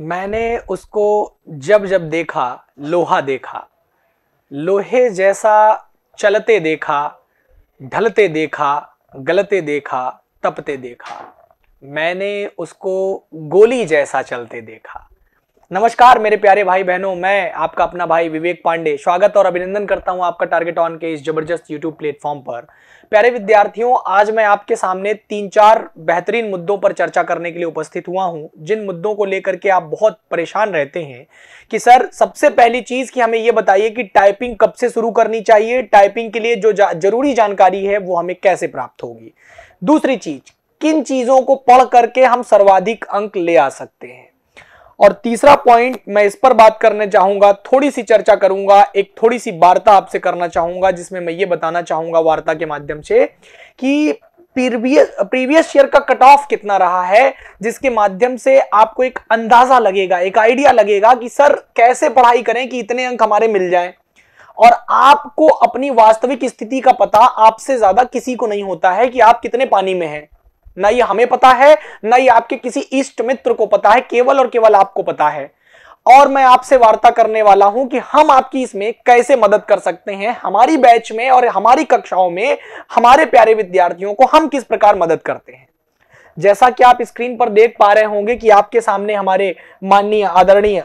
मैंने उसको जब जब देखा लोहा देखा लोहे जैसा चलते देखा ढलते देखा गलते देखा तपते देखा मैंने उसको गोली जैसा चलते देखा नमस्कार मेरे प्यारे भाई बहनों मैं आपका अपना भाई विवेक पांडे स्वागत और अभिनंदन करता हूं आपका टारगेट ऑन के इस जबरदस्त यूट्यूब प्लेटफॉर्म पर प्यारे विद्यार्थियों आज मैं आपके सामने तीन चार बेहतरीन मुद्दों पर चर्चा करने के लिए उपस्थित हुआ हूं जिन मुद्दों को लेकर के आप बहुत परेशान रहते हैं कि सर सबसे पहली चीज कि हमें यह बताइए कि टाइपिंग कब से शुरू करनी चाहिए टाइपिंग के लिए जो जरूरी जानकारी है वो हमें कैसे प्राप्त होगी दूसरी चीज किन चीजों को पढ़ करके हम सर्वाधिक अंक ले आ सकते हैं और तीसरा पॉइंट मैं इस पर बात करने चाहूंगा थोड़ी सी चर्चा करूंगा एक थोड़ी सी वार्ता आपसे करना चाहूंगा जिसमें मैं ये बताना चाहूंगा वार्ता के माध्यम से कि प्रीवियस प्रीवियस ईयर का कट ऑफ कितना रहा है जिसके माध्यम से आपको एक अंदाजा लगेगा एक आइडिया लगेगा कि सर कैसे पढ़ाई करें कि इतने अंक हमारे मिल जाए और आपको अपनी वास्तविक स्थिति का पता आपसे ज्यादा किसी को नहीं होता है कि आप कितने पानी में हैं ना ये हमें पता है ना ये आपके किसी इष्ट मित्र को पता है केवल और केवल आपको पता है और मैं आपसे वार्ता करने वाला हूं कि हम आपकी इसमें कैसे मदद कर सकते हैं हमारी बैच में और हमारी कक्षाओं में हमारे प्यारे विद्यार्थियों को हम किस प्रकार मदद करते हैं जैसा कि आप स्क्रीन पर देख पा रहे होंगे कि आपके सामने हमारे माननीय आदरणीय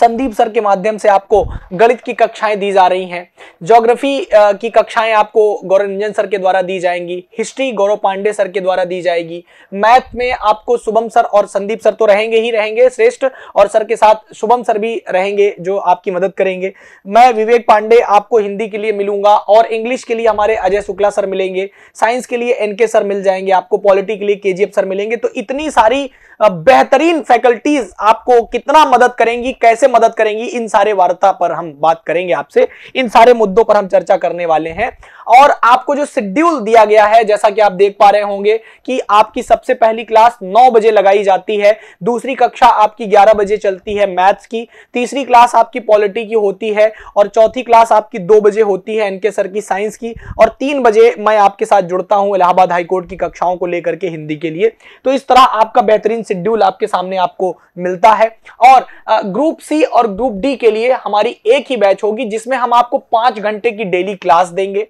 संदीप सर के माध्यम से आपको गणित की कक्षाएं दी जा रही हैं ज्योग्राफी की कक्षाएं आपको गौरव रंजन सर के द्वारा दी जाएंगी हिस्ट्री गौरव पांडे सर के द्वारा दी जाएगी मैथ में आपको शुभम सर और संदीप सर तो रहेंगे ही रहेंगे श्रेष्ठ और सर के साथ शुभम सर भी रहेंगे जो आपकी मदद करेंगे मैं विवेक पांडे आपको हिंदी के लिए मिलूंगा और इंग्लिश के लिए हमारे अजय शुक्ला सर मिलेंगे साइंस के लिए एनके सर मिल जाएंगे आपको पॉलिटी के लिए के सर मिलेंगे तो इतनी सारी बेहतरीन फैकल्टीज आपको कितना मदद करेंगी कैसे मदद करेंगी इन सारे वार्ता पर हम बात करेंगे आपसे इन सारे मुद्दों पर हम चर्चा करने वाले हैं और आपको जो शेड्यूल दिया गया है जैसा कि आप देख पा रहे होंगे कि आपकी सबसे पहली क्लास नौ बजे लगाई जाती है दूसरी कक्षा आपकी ग्यारह बजे चलती है मैथ्स की तीसरी क्लास आपकी पॉलिटी की होती है और चौथी क्लास आपकी दो बजे होती है एनके सर की साइंस की और तीन बजे मैं आपके साथ जुड़ता हूं इलाहाबाद हाईकोर्ट की कक्षाओं को लेकर के हिंदी के लिए तो इस तरह आपका बेहतरीन शेड्यूल आपके सामने आपको मिलता है और ग्रुप सी और ग्रुप डी के लिए हमारी एक ही बैच होगी जिसमें हम आपको पांच घंटे की डेली क्लास देंगे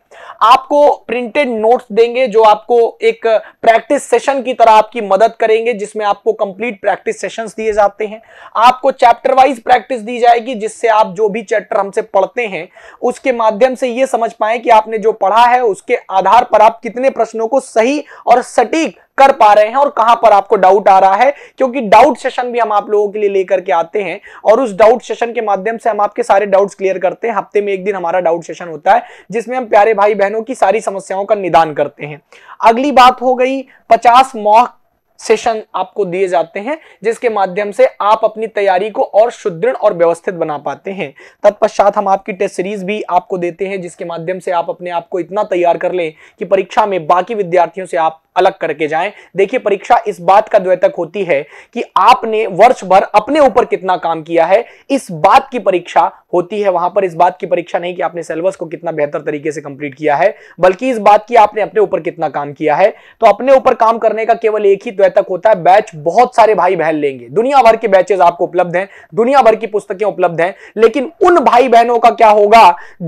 आपको प्रिंटेड नोट्स देंगे जो आपको एक प्रैक्टिस सेशन की तरह आपकी मदद करेंगे जिसमें आपको कंप्लीट प्रैक्टिस सेशन दिए जाते हैं आपको चैप्टर वाइज प्रैक्टिस दी जाएगी जिससे आप जो भी चैप्टर हमसे पढ़ते हैं उसके माध्यम से ये समझ पाए कि आपने जो पढ़ा है उसके आधार पर आप कितने प्रश्नों को सही और सटीक कर पा रहे हैं और कहां पर आपको डाउट आ रहा है क्योंकि डाउट सेशन भी हम आप लोगों के लिए लेकर के आते हैं और उस डाउट सेशन के माध्यम से हम आपके सारे डाउट्स क्लियर करते हैं हफ्ते में एक दिन हमारा डाउट सेशन होता है जिसमें हम प्यारे भाई बहनों की सारी समस्याओं का निदान करते हैं अगली बात हो गई पचास मॉक सेशन आपको दिए जाते हैं जिसके माध्यम से आप अपनी तैयारी को और सुदृढ़ और व्यवस्थित बना पाते हैं तत्पश्चात हम आपकी टेस्ट सीरीज भी आपको देते हैं जिसके माध्यम से आप अपने आप को इतना तैयार कर लें कि परीक्षा में बाकी विद्यार्थियों से आप अलग करके जाएं देखिए परीक्षा इस बात का द्वैतक होती है कि आपने वर्ष भर अपने ऊपर कितना काम किया है इस बात की परीक्षा होती है वहां पर इस बात की परीक्षा नहीं कि आपने सिलेबस को कितना बेहतर तरीके से कंप्लीट किया है बल्कि इस बात की आपने अपने ऊपर कितना काम किया है तो अपने ऊपर काम करने का केवल एक ही द्वैत तक होता है बैच बहुत सारे भाई बहन लेंगे दुनिया भर के बैचेस आपको उपलब्ध हैं दुनिया भर की पुस्तकें उपलब्ध हैं लेकिन उन भाई बहनों का क्या होगा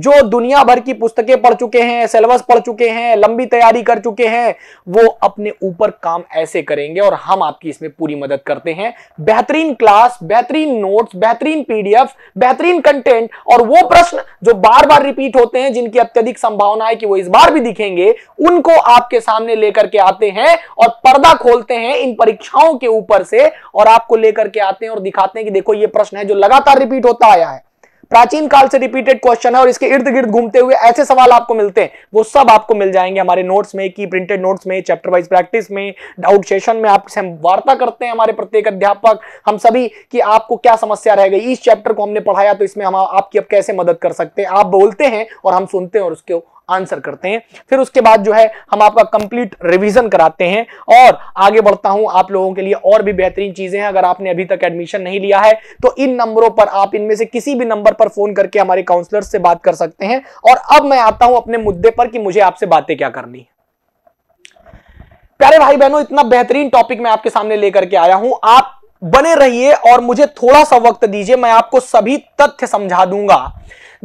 जो दुनिया भर की पुस्तकें पढ़ चुके हैं सिलेबस पढ़ चुके हैं लंबी तैयारी कर चुके हैं वो अपने ऊपर काम ऐसे करेंगे और हम आपकी इसमें पूरी मदद करते हैं बेहतरीन क्लास बेहतरीन नोट्स बेहतरीन पीडीएफ बेहतरीन कंटेंट और वो प्रश्न जो बार बार रिपीट होते हैं जिनकी अत्यधिक संभावना है कि वो इस बार भी दिखेंगे उनको आपके सामने लेकर के आते हैं और पर्दा खोलते हैं हैं इन परीक्षाओं के ऊपर से और आपको लेकर के आते हैं और दिखाते हैं कि देखो ये प्रश्न है जो लगातार रिपीट होता आया है प्राचीन काल से रिपीटेड क्वेश्चन है और इसके इर्द गिर्द घूमते हुए ऐसे सवाल आपको मिलते हैं वो सब आपको मिल जाएंगे हमारे नोट्स में की प्रिंटेड नोट्स में चैप्टर वाइज प्रैक्टिस में डाउट सेशन में आपसे हम वार्ता करते हैं हमारे प्रत्येक अध्यापक हम सभी कि आपको क्या समस्या रह गई इस चैप्टर को हमने पढ़ाया तो इसमें हम आपकी अब कैसे मदद कर सकते हैं आप बोलते हैं और हम सुनते हैं और उसको आंसर करते हैं फिर उसके बाद जो है हम आपका कंप्लीट रिवीजन कराते हैं और आगे बढ़ता हूं आप लोगों के लिए और भी बेहतरीन चीजें हैं अगर आपने अभी तक एडमिशन नहीं लिया है तो इन नंबरों पर आप इनमें से किसी भी नंबर पर फोन करके हमारे काउंसलर से बात कर सकते हैं और अब मैं आता हूं अपने मुद्दे पर कि मुझे आपसे बातें क्या करनी है प्यारे भाई बहनों इतना बेहतरीन टॉपिक मैं आपके सामने लेकर के आया हूं आप बने रहिए और मुझे थोड़ा सा वक्त दीजिए मैं आपको सभी तथ्य समझा दूंगा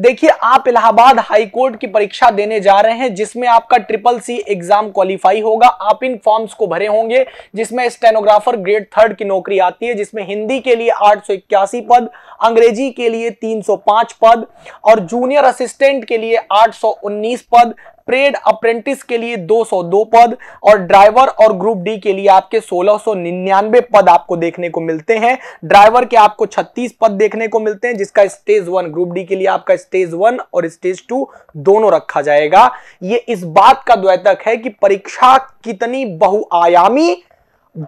देखिए आप इलाहाबाद हाईकोर्ट की परीक्षा देने जा रहे हैं जिसमें आपका ट्रिपल सी एग्जाम क्वालिफाई होगा आप इन फॉर्म्स को भरे होंगे जिसमें स्टेनोग्राफर ग्रेड थर्ड की नौकरी आती है जिसमें हिंदी के लिए आठ पद अंग्रेजी के लिए 305 पद और जूनियर असिस्टेंट के लिए 819 पद ट्रेड अप्रेंटिस के लिए 202 पद और ड्राइवर और ग्रुप डी के लिए आपके 1699 पद आपको देखने को मिलते हैं ड्राइवर के आपको 36 पद देखने को मिलते हैं जिसका स्टेज वन ग्रुप डी के लिए आपका स्टेज वन और स्टेज टू दोनों रखा जाएगा ये इस बात का द्वैतक है कि परीक्षा कितनी बहुआयामी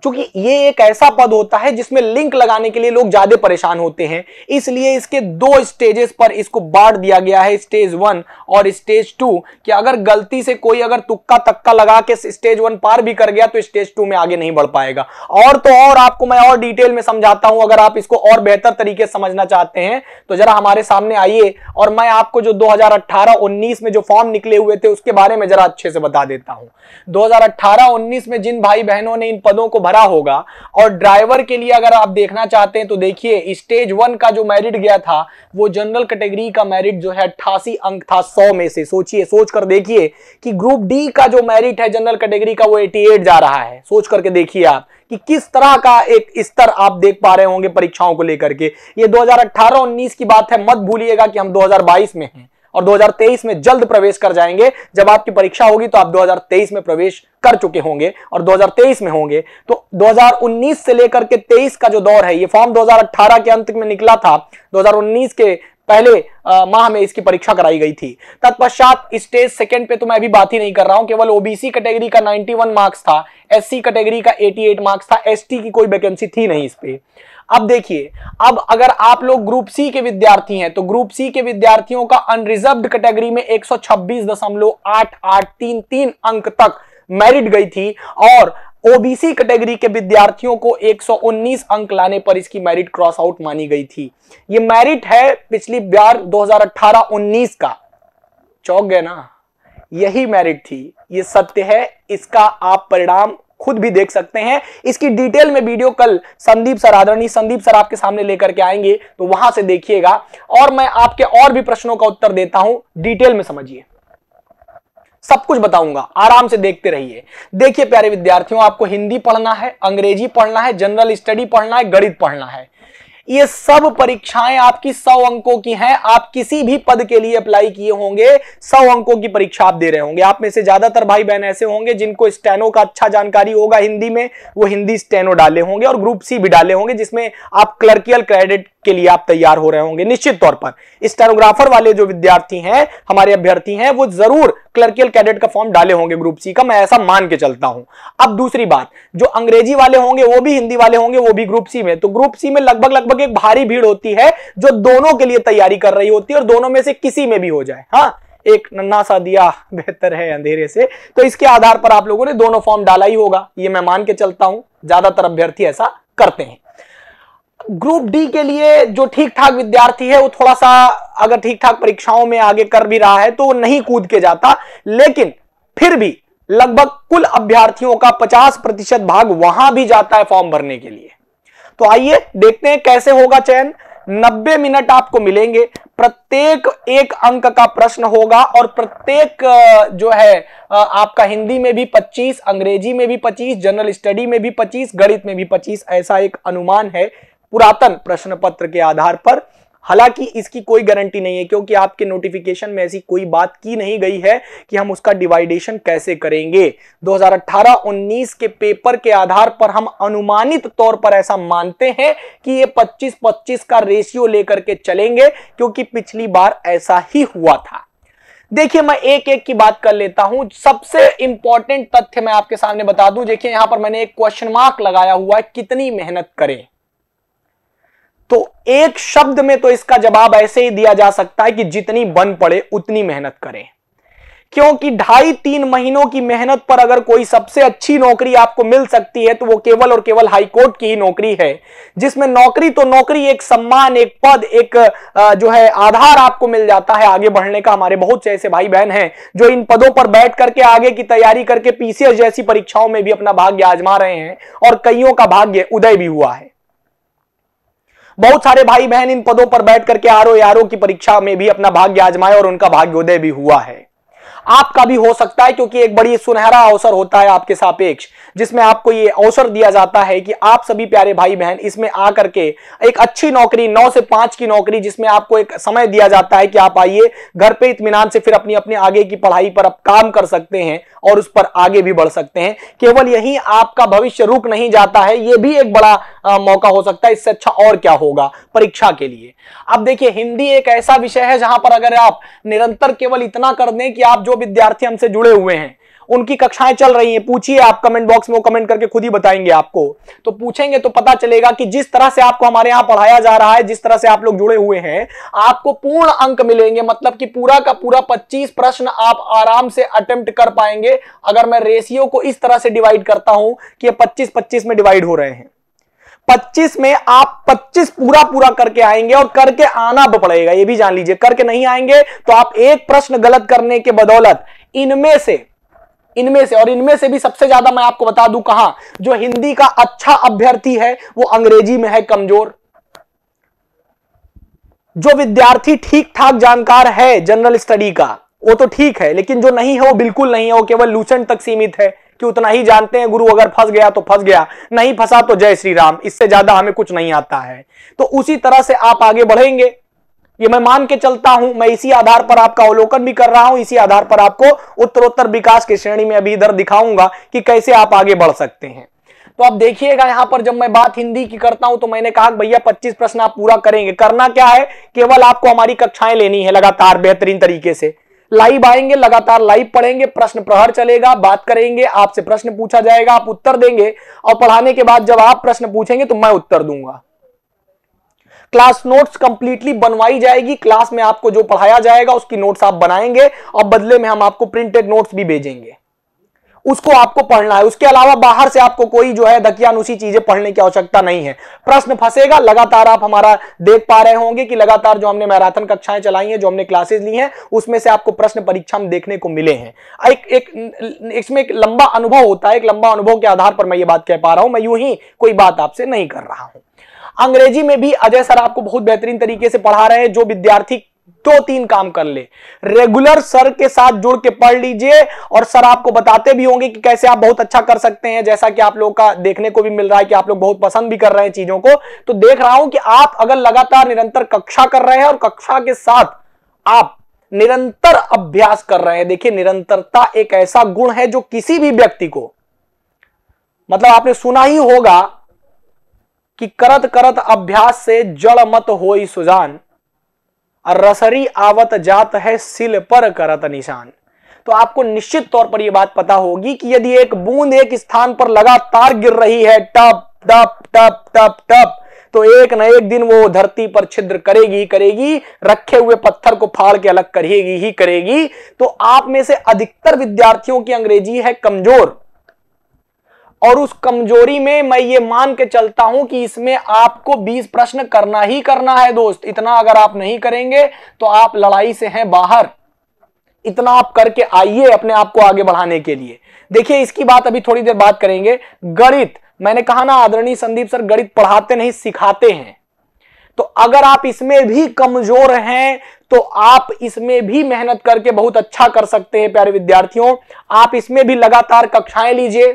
चूंकि ये एक ऐसा पद होता है जिसमें लिंक लगाने के लिए लोग ज्यादा परेशान होते हैं इसलिए इसके दो स्टेजेस पर इसको बांट दिया गया है स्टेज वन और स्टेज टू कि अगर गलती से कोई अगर तुक्का तक्का लगा के स्टेज वन पार भी कर गया तो स्टेज टू में आगे नहीं बढ़ पाएगा और तो और आपको मैं और डिटेल में समझाता हूं अगर आप इसको और बेहतर तरीके से समझना चाहते हैं तो जरा हमारे सामने आइए और मैं आपको जो दो हजार में जो फॉर्म निकले हुए थे उसके बारे में जरा अच्छे से बता देता हूं दो हजार में जिन भाई बहनों ने इन पदों को भरा होगा और ड्राइवर के लिए अगर आप देखना चाहते हैं तो देखिए स्टेज वन का जो मेरिट गया था वो जनरल कैटेगरी का मेरिट जो है अट्ठासी अंक था सौ में से सोचिए सोच कर देखिए कि ग्रुप डी का जो मेरिट है जनरल कैटेगरी का वो एटी जा रहा है सोच करके देखिए आप कि किस तरह का एक स्तर आप देख पा रहे होंगे परीक्षाओं को लेकर के ये 2018-19 की बात है मत भूलिएगा कि हम 2022 में हैं और 2023 में जल्द प्रवेश कर जाएंगे जब आपकी परीक्षा होगी तो आप 2023 में प्रवेश कर चुके होंगे और 2023 में होंगे तो 2019 से लेकर के 23 का जो दौर है ये फॉर्म 2018 के अंत में निकला था 2019 के पहले आ, माह में इसकी परीक्षा कराई गई थी तत्पश्चात स्टेज सेकंड पे तो मैं अभी बात ही नहीं कर रहा हूं केवल ओबीसी कैटेगरी का 91 मार्क्स था एससी कैटेगरी का 88 मार्क्स था एसटी की कोई वैकेंसी थी नहीं इस पे अब देखिए अब अगर आप लोग ग्रुप सी के विद्यार्थी हैं तो ग्रुप सी के विद्यार्थियों का अनरिजर्व कैटेगरी में एक सौ अंक तक मेरिट गई थी और ओबीसी कैटेगरी के विद्यार्थियों को 119 अंक लाने पर इसकी मेरिट क्रॉस आउट मानी गई थी ये मेरिट है पिछली बार 2018-19 का चौक गए ना यही मेरिट थी ये सत्य है इसका आप परिणाम खुद भी देख सकते हैं इसकी डिटेल में वीडियो कल संदीप सर आदरणीय संदीप सर आपके सामने लेकर के आएंगे तो वहां से देखिएगा और मैं आपके और भी प्रश्नों का उत्तर देता हूं डिटेल में समझिए सब कुछ बताऊंगा आराम से देखते रहिए देखिए प्यारे विद्यार्थियों आपको हिंदी पढ़ना है अंग्रेजी पढ़ना है जनरल स्टडी पढ़ना है गणित पढ़ना है ये सब परीक्षाएं आपकी सौ अंकों की हैं आप किसी भी पद के लिए अप्लाई किए होंगे सौ अंकों की परीक्षा आप दे रहे होंगे आप में से ज्यादातर भाई बहन ऐसे होंगे जिनको स्टेनो का अच्छा जानकारी होगा हिंदी में वो हिंदी स्टेनो डाले होंगे और ग्रुप सी भी डाले होंगे जिसमें आप क्लर्कियल क्रेडिट के लिए आप तैयार हो रहे होंगे निश्चित तौर पर स्टेनोग्राफर वाले जो विद्यार्थी हैं हमारे अभ्यर्थी हैं वो जरूर क्लर्कियल कैडेट का फॉर्म डाले होंगे ग्रुप सी का मैं ऐसा मान के चलता हूं अब दूसरी बात जो अंग्रेजी वाले होंगे वो भी हिंदी वाले होंगे वो भी ग्रुप सी में तो ग्रुप सी में लगभग लगभग एक भारी भीड़ होती है जो दोनों के लिए तैयारी कर रही होती है और दोनों में से किसी में भी हो जाए हाँ एक नन्ना सा दिया बेहतर है अंधेरे से तो इसके आधार पर आप लोगों ने दोनों फॉर्म डाला ही होगा ये मैं मान के चलता हूं ज्यादातर अभ्यर्थी ऐसा करते हैं ग्रुप डी के लिए जो ठीक ठाक विद्यार्थी है वो थोड़ा सा अगर ठीक ठाक परीक्षाओं में आगे कर भी रहा है तो वो नहीं कूद के जाता लेकिन फिर भी लगभग कुल अभ्यार्थियों का 50 प्रतिशत भाग वहां भी जाता है फॉर्म भरने के लिए तो आइए देखते हैं कैसे होगा चयन 90 मिनट आपको मिलेंगे प्रत्येक एक अंक का प्रश्न होगा और प्रत्येक जो है आपका हिंदी में भी 25 अंग्रेजी में भी 25 जनरल स्टडी में भी 25 गणित में भी 25 ऐसा एक अनुमान है पुरातन प्रश्न पत्र के आधार पर हालांकि इसकी कोई गारंटी नहीं है क्योंकि आपके नोटिफिकेशन में ऐसी कोई बात की नहीं गई है कि हम उसका डिवाइडेशन कैसे करेंगे 2018-19 के पेपर के आधार पर हम अनुमानित तौर पर ऐसा मानते हैं कि ये 25-25 का रेशियो लेकर के चलेंगे क्योंकि पिछली बार ऐसा ही हुआ था देखिए मैं एक एक की बात कर लेता हूं सबसे इंपॉर्टेंट तथ्य मैं आपके सामने बता दूं देखिए यहां पर मैंने एक क्वेश्चन मार्क लगाया हुआ है कितनी मेहनत करें तो एक शब्द में तो इसका जवाब ऐसे ही दिया जा सकता है कि जितनी बन पड़े उतनी मेहनत करें क्योंकि ढाई तीन महीनों की मेहनत पर अगर कोई सबसे अच्छी नौकरी आपको मिल सकती है तो वो केवल और केवल हाईकोर्ट की ही नौकरी है जिसमें नौकरी तो नौकरी एक सम्मान एक पद एक जो है आधार आपको मिल जाता है आगे बढ़ने का हमारे बहुत से ऐसे भाई बहन हैं जो इन पदों पर बैठ करके आगे की तैयारी करके पीसीएस जैसी परीक्षाओं में भी अपना भाग्य आजमा रहे हैं और कईयों का भाग्य उदय भी हुआ है बहुत सारे भाई बहन इन पदों पर बैठ करके आरओ आरओ की परीक्षा में भी अपना भाग्य आजमाए और उनका भाग्योदय भी हुआ है आपका भी हो सकता है क्योंकि एक बड़ी सुनहरा अवसर होता है आपके सापेक्ष जिसमें आपको ये अवसर दिया जाता है कि आप सभी प्यारे भाई बहन इसमें आकर के एक अच्छी नौकरी नौ से पांच की नौकरी जिसमें आपको एक समय दिया जाता है कि आप आइए घर पे इतमान से फिर अपनी अपने आगे की पढ़ाई पर आप काम कर सकते हैं और उस पर आगे भी बढ़ सकते हैं केवल यही आपका भविष्य रुक नहीं जाता है यह भी एक बड़ा आ, मौका हो सकता है इससे अच्छा और क्या होगा परीक्षा के लिए अब देखिए हिंदी एक ऐसा विषय है जहां पर अगर आप निरंतर केवल इतना कर दें कि आप जो जो विद्यार्थी हमसे जुड़े हुए हैं उनकी कक्षाएं चल रही हैं पूछिए आप कमेंट बॉक्स में वो कमेंट करके खुद ही बताएंगे आपको तो पूछेंगे तो पता चलेगा कि जिस तरह से आपको हमारे यहाँ पढ़ाया जा रहा है जिस तरह से आप लोग जुड़े हुए हैं आपको पूर्ण अंक मिलेंगे मतलब कि पूरा का पूरा 25 प्रश्न आप आराम से अटेम्प्ट कर पाएंगे अगर मैं रेशियो को इस तरह से डिवाइड करता हूं कि पच्चीस पच्चीस में डिवाइड हो रहे हैं 25 में आप 25 पूरा पूरा करके आएंगे और करके आना पड़ेगा ये भी जान लीजिए करके नहीं आएंगे तो आप एक प्रश्न गलत करने के बदौलत इनमें से इनमें से और इनमें से भी सबसे ज्यादा मैं आपको बता दूं कहा जो हिंदी का अच्छा अभ्यर्थी है वो अंग्रेजी में है कमजोर जो विद्यार्थी ठीक ठाक जानकार है जनरल स्टडी का वो तो ठीक है लेकिन जो नहीं है वो बिल्कुल नहीं है वो केवल लूचन तक सीमित है कि उतना ही जानते हैं गुरु अगर फंस गया तो फंस गया नहीं फंसा तो जय श्री राम इससे ज्यादा हमें कुछ नहीं आता है तो उसी तरह से आप आगे बढ़ेंगे ये मैं मान के चलता हूं मैं इसी आधार पर आपका अवलोकन भी कर रहा हूं इसी आधार पर आपको उत्तरोत्तर विकास की श्रेणी में अभी इधर दिखाऊंगा कि कैसे आप आगे बढ़ सकते हैं तो आप देखिएगा यहां पर जब मैं बात हिंदी की करता हूं तो मैंने कहा भैया 25 प्रश्न आप पूरा करेंगे करना क्या है केवल आपको हमारी कक्षाएं लेनी है लगातार बेहतरीन तरीके से लाइव आएंगे लगातार लाइव पढ़ेंगे प्रश्न प्रहर चलेगा बात करेंगे आपसे प्रश्न पूछा जाएगा आप उत्तर देंगे और पढ़ाने के बाद जब आप प्रश्न पूछेंगे तो मैं उत्तर दूंगा क्लास नोट्स कंप्लीटली बनवाई जाएगी क्लास में आपको जो पढ़ाया जाएगा उसकी नोट्स आप बनाएंगे और बदले में हम आपको प्रिंटेड नोट्स भी भेजेंगे उसको आपको पढ़ना है उसके अलावा बाहर से आपको कोई जो है दकियानुषी चीजें पढ़ने की आवश्यकता नहीं है प्रश्न फंसेगा लगातार आप हमारा देख पा रहे होंगे कि लगातार जो हमने मैराथन कक्षाएं चलाई हैं जो हमने क्लासेस ली हैं उसमें से आपको प्रश्न परीक्षा में देखने को मिले हैं एक एक इसमें एक लंबा अनुभव होता है एक लंबा अनुभव के आधार पर मैं ये बात कह पा रहा हूं मैं यूं ही कोई बात आपसे नहीं कर रहा हूं अंग्रेजी में भी अजय सर आपको बहुत बेहतरीन तरीके से पढ़ा रहे हैं जो विद्यार्थी दो तीन काम कर ले रेगुलर सर के साथ जुड़ के पढ़ लीजिए और सर आपको बताते भी होंगे कि कैसे आप बहुत अच्छा कर सकते हैं जैसा कि आप लोगों का देखने को भी मिल रहा है कि आप लोग बहुत पसंद भी कर रहे हैं चीजों को तो देख रहा हूं कि आप अगर लगातार निरंतर कक्षा कर रहे हैं और कक्षा के साथ आप निरंतर अभ्यास कर रहे हैं देखिए निरंतरता एक ऐसा गुण है जो किसी भी व्यक्ति को मतलब आपने सुना ही होगा कि करत करत अभ्यास से जड़ मत हो सुजान और रसरी आवत जात है सिल पर करत निशान तो आपको निश्चित तौर पर यह बात पता होगी कि यदि एक बूंद एक स्थान पर लगातार गिर रही है टप टप टप टप टप तो एक न एक दिन वो धरती पर छिद्र करेगी करेगी रखे हुए पत्थर को फाड़ के अलग करेगी ही करेगी तो आप में से अधिकतर विद्यार्थियों की अंग्रेजी है कमजोर और उस कमजोरी में मैं ये मान के चलता हूं कि इसमें आपको 20 प्रश्न करना ही करना है दोस्त इतना अगर आप नहीं करेंगे तो आप लड़ाई से हैं बाहर इतना आप करके आइए अपने आप को आगे बढ़ाने के लिए देखिए इसकी बात अभी थोड़ी देर बात करेंगे गणित मैंने कहा ना आदरणीय संदीप सर गणित पढ़ाते नहीं सिखाते हैं तो अगर आप इसमें भी कमजोर हैं तो आप इसमें भी मेहनत करके बहुत अच्छा कर सकते हैं प्यारे विद्यार्थियों आप इसमें भी लगातार कक्षाएं लीजिए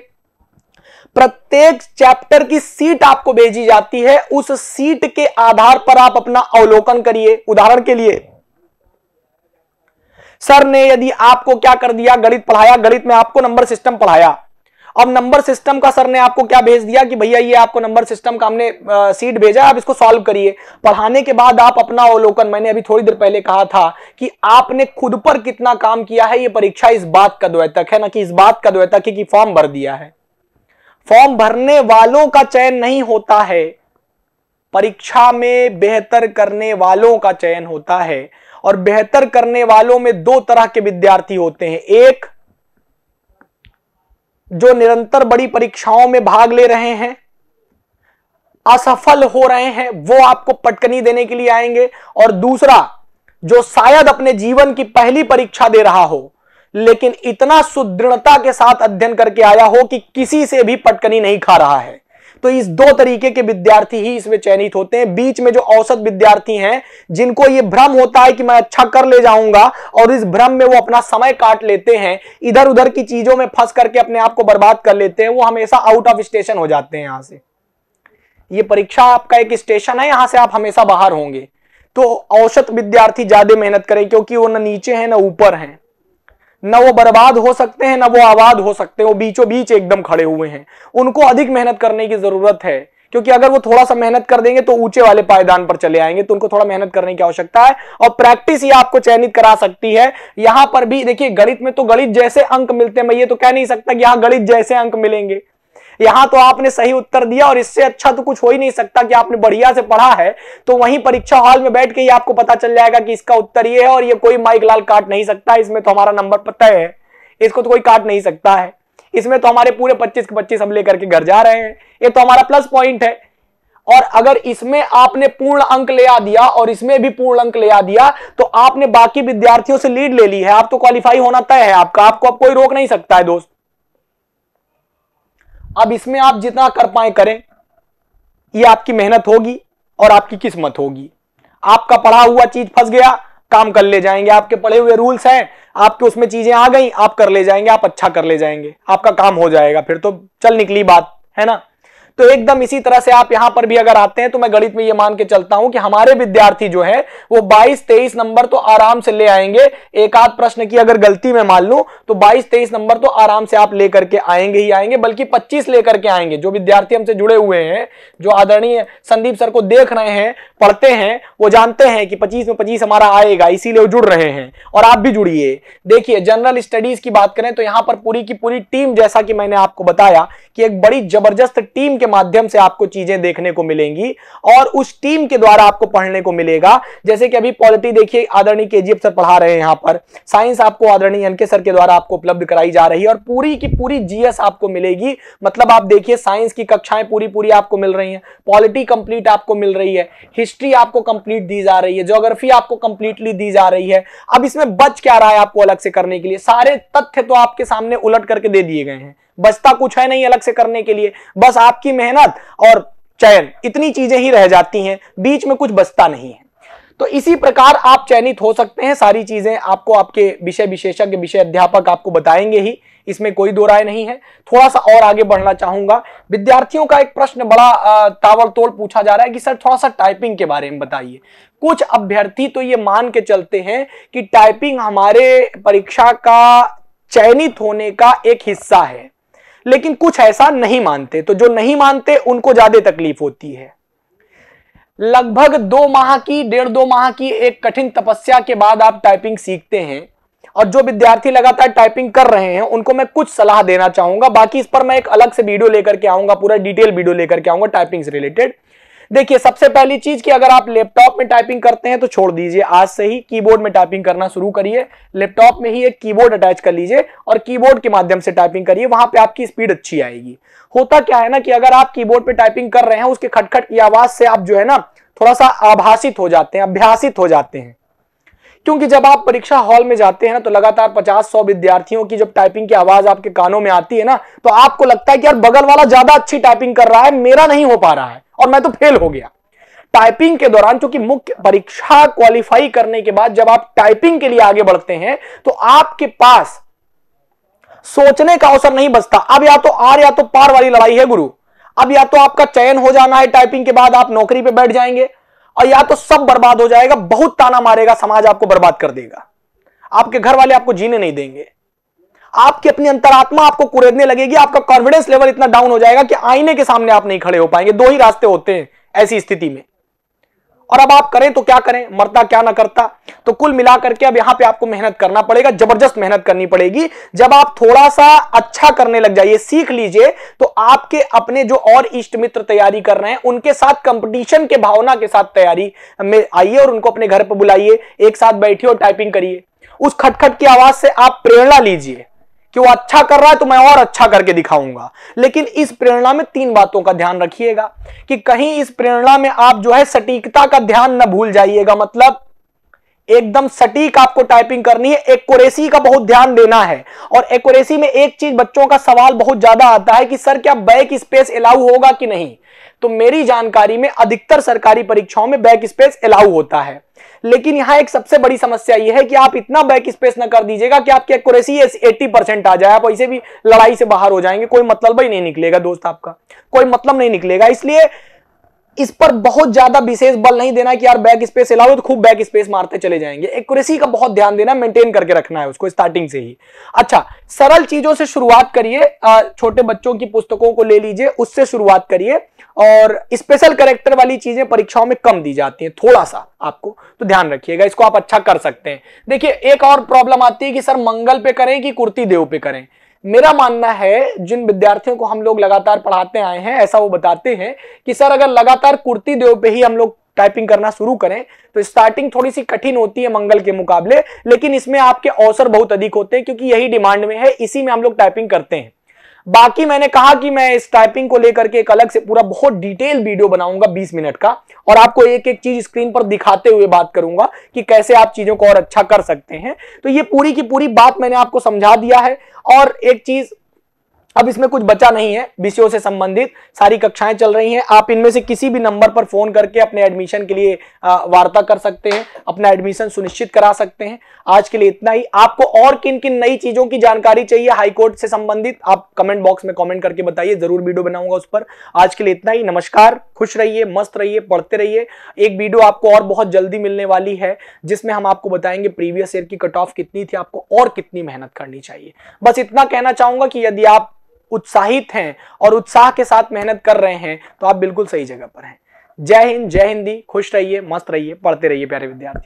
प्रत्येक चैप्टर की सीट आपको भेजी जाती है उस सीट के आधार पर आप अपना अवलोकन करिए उदाहरण के लिए सर ने यदि आपको क्या कर दिया गणित पढ़ाया गणित में आपको नंबर सिस्टम पढ़ाया अब नंबर सिस्टम का सर ने आपको क्या भेज दिया कि भैया ये आपको नंबर सिस्टम का हमने सीट भेजा है आप इसको सॉल्व करिए पढ़ाने के बाद आप अपना अवलोकन मैंने अभी थोड़ी देर पहले कहा था कि आपने खुद पर कितना काम किया है ये परीक्षा इस बात का द्वैतक है ना कि इस बात का द्वैतक है कि फॉर्म भर दिया है फॉर्म भरने वालों का चयन नहीं होता है परीक्षा में बेहतर करने वालों का चयन होता है और बेहतर करने वालों में दो तरह के विद्यार्थी होते हैं एक जो निरंतर बड़ी परीक्षाओं में भाग ले रहे हैं असफल हो रहे हैं वो आपको पटकनी देने के लिए आएंगे और दूसरा जो शायद अपने जीवन की पहली परीक्षा दे रहा हो लेकिन इतना सुदृढ़ता के साथ अध्ययन करके आया हो कि किसी से भी पटकनी नहीं खा रहा है तो इस दो तरीके के विद्यार्थी ही इसमें चयनित होते हैं बीच में जो औसत विद्यार्थी हैं जिनको यह भ्रम होता है कि मैं अच्छा कर ले जाऊंगा और इस भ्रम में वो अपना समय काट लेते हैं इधर उधर की चीजों में फंस करके अपने आप को बर्बाद कर लेते हैं वो हमेशा आउट ऑफ स्टेशन हो जाते हैं यहां से ये परीक्षा आपका एक स्टेशन है यहां से आप हमेशा बाहर होंगे तो औसत विद्यार्थी ज्यादा मेहनत करें क्योंकि वो ना नीचे है ना ऊपर है ना वो बर्बाद हो सकते हैं ना वो आबाद हो सकते हैं वो बीचों बीच एकदम खड़े हुए हैं उनको अधिक मेहनत करने की जरूरत है क्योंकि अगर वो थोड़ा सा मेहनत कर देंगे तो ऊंचे वाले पायदान पर चले आएंगे तो उनको थोड़ा मेहनत करने की आवश्यकता है और प्रैक्टिस ये आपको चयनित करा सकती है यहां पर भी देखिए गणित में तो गणित जैसे अंक मिलते हैं मैं ये तो कह नहीं सकता कि यहां गणित जैसे अंक मिलेंगे यहां तो आपने सही उत्तर दिया और इससे अच्छा तो कुछ हो ही नहीं सकता कि आपने बढ़िया से पढ़ा है तो वहीं परीक्षा हॉल में बैठ के ही आपको पता चल जाएगा कि इसका उत्तर ये है और ये कोई माइक लाल काट नहीं सकता इसमें तो हमारा नंबर पता है इसको तो कोई काट नहीं सकता है इसमें तो हमारे पूरे पच्चीस के पच्चीस हम लेकर के घर जा रहे हैं ये तो हमारा प्लस पॉइंट है और अगर इसमें आपने पूर्ण अंक ले आ दिया और इसमें भी पूर्ण अंक ले आ दिया तो आपने बाकी विद्यार्थियों से लीड ले ली है आप तो क्वालिफाई होना तय है आपका आपको अब कोई रोक नहीं सकता है दोस्त अब इसमें आप जितना कर पाए करें ये आपकी मेहनत होगी और आपकी किस्मत होगी आपका पढ़ा हुआ चीज फंस गया काम कर ले जाएंगे आपके पढ़े हुए रूल्स हैं आपके उसमें चीजें आ गई आप कर ले जाएंगे आप अच्छा कर ले जाएंगे आपका काम हो जाएगा फिर तो चल निकली बात है ना तो एकदम इसी तरह से आप यहां पर भी अगर आते हैं तो मैं गणित में यह मान के चलता हूं कि हमारे विद्यार्थी जो है वो बाईस तेईस नंबर तो आराम से ले आएंगे एक आध प्रश्न की अगर गलती में मान लू तो बाईस तेईस नंबर तो आराम से आप लेकर के आएंगे ही आएंगे बल्कि पच्चीस लेकर के आएंगे जो विद्यार्थी हमसे जुड़े हुए हैं जो आदरणीय संदीप सर को देख रहे हैं पढ़ते हैं वो जानते हैं कि पच्चीस में पच्चीस हमारा आएगा इसीलिए वो जुड़ रहे हैं और आप भी जुड़िए देखिए जनरल स्टडीज की बात करें तो यहां पर पूरी की पूरी टीम जैसा कि मैंने आपको बताया कि एक बड़ी जबरदस्त टीम के के माध्यम से आपको चीजें देखने को मिलेंगी और उस टीम के द्वारा आपको पढ़ने को मिलेगा जैसे कि अभी पॉलिटी देखिए आदरणीय के सर पढ़ा रहे हैं यहां पर साइंस आपको आदरणीय एनके सर के द्वारा आपको उपलब्ध कराई जा रही है और पूरी की पूरी जीएस आपको मिलेगी मतलब आप देखिए साइंस की कक्षाएं पूरी पूरी आपको मिल रही है पॉलिटी कंप्लीट आपको मिल रही है हिस्ट्री आपको कंप्लीट दी जा रही है ज्योग्राफी आपको कंप्लीटली दी जा रही है अब इसमें बच क्या रहा है आपको अलग से करने के लिए सारे तथ्य तो आपके सामने उलट करके दे दिए गए हैं बचता कुछ है नहीं अलग से करने के लिए बस आपकी मेहनत और चयन इतनी चीजें ही रह जाती हैं बीच में कुछ बचता नहीं है तो इसी प्रकार आप चयनित हो सकते हैं सारी चीजें आपको आपके विषय विशेषज्ञ विषय अध्यापक आपको बताएंगे ही इसमें कोई दो राय नहीं है थोड़ा सा और आगे बढ़ना चाहूंगा विद्यार्थियों का एक प्रश्न बड़ा तावड़तोड़ पूछा जा रहा है कि सर थोड़ा सा टाइपिंग के बारे में बताइए कुछ अभ्यर्थी तो ये मान के चलते हैं कि टाइपिंग हमारे परीक्षा का चयनित होने का एक हिस्सा है लेकिन कुछ ऐसा नहीं मानते तो जो नहीं मानते उनको ज्यादा तकलीफ होती है लगभग दो माह की डेढ़ दो माह की एक कठिन तपस्या के बाद आप टाइपिंग सीखते हैं और जो विद्यार्थी लगातार टाइपिंग कर रहे हैं उनको मैं कुछ सलाह देना चाहूंगा बाकी इस पर मैं एक अलग से वीडियो लेकर के आऊंगा पूरा डिटेल वीडियो लेकर के आऊंगा टाइपिंग से रिलेटेड देखिए सबसे पहली चीज कि अगर आप लैपटॉप में टाइपिंग करते हैं तो छोड़ दीजिए आज से ही कीबोर्ड में टाइपिंग करना शुरू करिए लैपटॉप में ही एक कीबोर्ड अटैच कर लीजिए और कीबोर्ड के माध्यम से टाइपिंग करिए वहां पे आपकी स्पीड अच्छी आएगी होता क्या है ना कि अगर आप कीबोर्ड पे टाइपिंग कर रहे हैं उसके खटखट की आवाज से आप जो है ना थोड़ा सा आभाषित हो जाते हैं अभ्यासित हो जाते हैं क्योंकि जब आप परीक्षा हॉल में जाते हैं ना तो लगातार पचास सौ विद्यार्थियों की जब टाइपिंग की आवाज आपके कानों में आती है ना तो आपको लगता है कि यार बगल वाला ज्यादा अच्छी टाइपिंग कर रहा है मेरा नहीं हो पा रहा है और मैं तो फेल हो गया टाइपिंग के दौरान चूंकि मुख्य परीक्षा क्वालिफाई करने के बाद जब आप टाइपिंग के लिए आगे बढ़ते हैं तो आपके पास सोचने का अवसर नहीं बचता अब या तो आर या तो पार वाली लड़ाई है गुरु अब या तो आपका चयन हो जाना है टाइपिंग के बाद आप नौकरी पे बैठ जाएंगे और या तो सब बर्बाद हो जाएगा बहुत ताना मारेगा समाज आपको बर्बाद कर देगा आपके घर वाले आपको जीने नहीं देंगे आपकी अपनी अंतरात्मा आपको कुरेदने लगेगी आपका कॉन्फिडेंस लेवल इतना डाउन हो जाएगा कि आईने के सामने आप नहीं खड़े हो पाएंगे दो ही रास्ते होते हैं ऐसी स्थिति में और अब आप करें तो क्या करें मरता क्या ना करता तो कुल मिलाकर के अब यहां पे आपको मेहनत करना पड़ेगा जबरदस्त मेहनत करनी पड़ेगी जब आप थोड़ा सा अच्छा करने लग जाइए सीख लीजिए तो आपके अपने जो और इष्ट मित्र तैयारी कर रहे हैं उनके साथ कंपटीशन के भावना के साथ तैयारी में आइए और उनको अपने घर पर बुलाइए एक साथ बैठिए और टाइपिंग करिए उस खटखट की आवाज से आप प्रेरणा लीजिए कि वो अच्छा कर रहा है तो मैं और अच्छा करके दिखाऊंगा लेकिन इस प्रेरणा में तीन बातों का ध्यान रखिएगा कि कहीं इस प्रेरणा में आप जो है सटीकता का ध्यान ना भूल जाइएगा मतलब एकदम सटीक आपको टाइपिंग करनी है एक्यूरेसी का बहुत ध्यान देना है और एक्यूरेसी में एक चीज बच्चों का सवाल बहुत ज्यादा आता है कि सर क्या बैक स्पेस अलाउ होगा कि नहीं तो मेरी जानकारी में अधिकतर सरकारी परीक्षाओं में बैक स्पेस अलाउ होता है लेकिन यहां एक सबसे बड़ी समस्या यह है कि आप इतना बैक स्पेस न कर दीजिएगा कि आपकी एक्यूरेसी एट्टी परसेंट आ जाए आप ऐसे भी लड़ाई से बाहर हो जाएंगे कोई मतलब ही नहीं निकलेगा दोस्त आपका कोई मतलब नहीं निकलेगा इसलिए इस पर बहुत ज्यादा विशेष बल नहीं देना कि यार बैक स्पेस अलाउ तो खूब बैक स्पेस मारते चले जाएंगे एक्यूरेसी का बहुत ध्यान देना मेंटेन करके रखना है उसको स्टार्टिंग से ही अच्छा सरल चीजों से शुरुआत करिए छोटे बच्चों की पुस्तकों को ले लीजिए उससे शुरुआत करिए और स्पेशल करेक्टर वाली चीजें परीक्षाओं में कम दी जाती है थोड़ा सा आपको तो ध्यान रखिएगा इसको आप अच्छा कर सकते हैं देखिए एक और प्रॉब्लम आती है कि सर मंगल पे करें कि कुर्ती देव पे करें मेरा मानना है जिन विद्यार्थियों को हम लोग लगातार पढ़ाते आए हैं ऐसा वो बताते हैं कि सर अगर लगातार कुर्ती देव पे ही हम लोग टाइपिंग करना शुरू करें तो स्टार्टिंग थोड़ी सी कठिन होती है मंगल के मुकाबले लेकिन इसमें आपके अवसर बहुत अधिक होते हैं क्योंकि यही डिमांड में है इसी में हम लोग टाइपिंग करते हैं बाकी मैंने कहा कि मैं इस टाइपिंग को लेकर के एक अलग से पूरा बहुत डिटेल वीडियो बनाऊंगा 20 मिनट का और आपको एक एक चीज स्क्रीन पर दिखाते हुए बात करूंगा कि कैसे आप चीजों को और अच्छा कर सकते हैं तो ये पूरी की पूरी बात मैंने आपको समझा दिया है और एक चीज अब इसमें कुछ बचा नहीं है बीसीओ से संबंधित सारी कक्षाएं चल रही हैं आप इनमें से किसी भी नंबर पर फोन करके अपने एडमिशन के लिए वार्ता कर सकते हैं अपना एडमिशन सुनिश्चित करा सकते हैं आज के लिए इतना ही आपको और किन किन नई चीजों की जानकारी चाहिए हाईकोर्ट से संबंधित आप कमेंट बॉक्स में कॉमेंट करके बताइए जरूर वीडियो बनाऊंगा उस पर आज के लिए इतना ही नमस्कार खुश रहिए मस्त रहिए पढ़ते रहिए एक वीडियो आपको और बहुत जल्दी मिलने वाली है जिसमें हम आपको बताएंगे प्रीवियस ईयर की कट ऑफ कितनी थी आपको और कितनी मेहनत करनी चाहिए बस इतना कहना चाहूंगा कि यदि आप उत्साहित हैं और उत्साह के साथ मेहनत कर रहे हैं तो आप बिल्कुल सही जगह पर हैं जय हिंद जय हिंदी खुश रहिए मस्त रहिए पढ़ते रहिए प्यारे विद्यार्थी